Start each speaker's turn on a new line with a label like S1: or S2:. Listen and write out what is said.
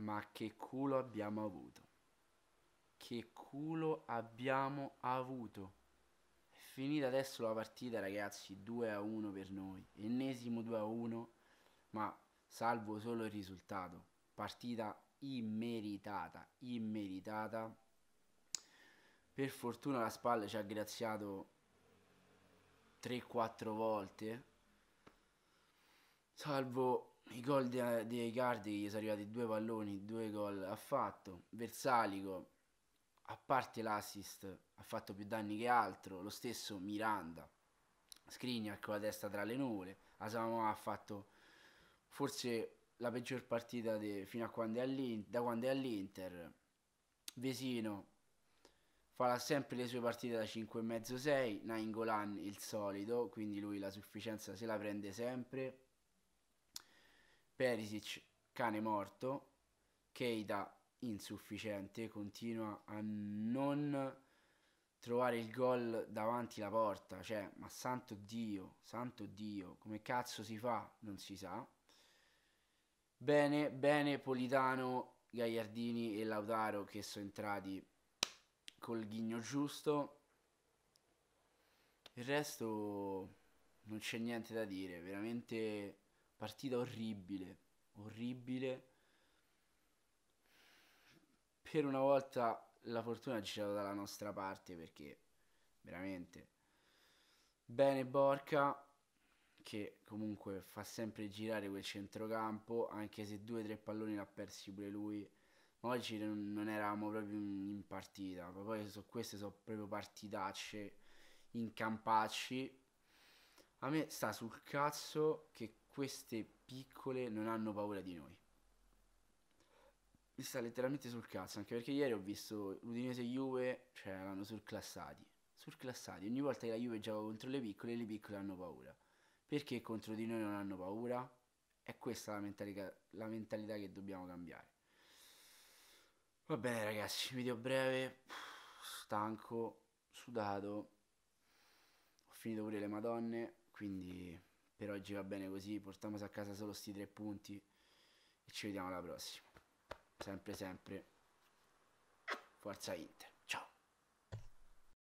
S1: Ma che culo abbiamo avuto. Che culo abbiamo avuto. È finita adesso la partita, ragazzi. 2 a 1 per noi. Ennesimo 2 a 1. Ma salvo solo il risultato. Partita immeritata. Immeritata. Per fortuna la spalla ci ha graziato 3-4 volte. Salvo i gol di, di Icardi gli sono arrivati due palloni, due gol ha fatto. Versalico, a parte l'assist, ha fatto più danni che altro. Lo stesso Miranda, Skriniar con la testa tra le nuvole. Asamoah ha fatto forse la peggior partita de, fino a quando è da quando è all'Inter. Vesino farà sempre le sue partite da 5,5-6. Naingolan il solito, quindi lui la sufficienza se la prende sempre Perisic cane morto, Keita insufficiente, continua a non trovare il gol davanti la porta, cioè, ma santo Dio, santo Dio, come cazzo si fa? Non si sa. Bene, bene Politano, Gagliardini e Lautaro che sono entrati col ghigno giusto. Il resto non c'è niente da dire, veramente partita orribile, orribile. Per una volta la fortuna è girata dalla nostra parte perché veramente bene Borca che comunque fa sempre girare quel centrocampo anche se due o tre palloni l'ha persi pure lui oggi non eravamo proprio in partita ma poi so, queste sono proprio partitacce incampacci a me sta sul cazzo che queste piccole non hanno paura di noi. Mi sta letteralmente sul cazzo, anche perché ieri ho visto l'Udinese Juve, cioè erano surclassati. Surclassati, ogni volta che la Juve gioca contro le piccole, le piccole hanno paura. Perché contro di noi non hanno paura? È questa la mentalità, la mentalità che dobbiamo cambiare. Va bene ragazzi, video breve, stanco, sudato, ho finito pure le madonne, quindi per oggi va bene così, portiamoci a casa solo sti tre punti e ci vediamo alla prossima. Sempre sempre. Forza Inter.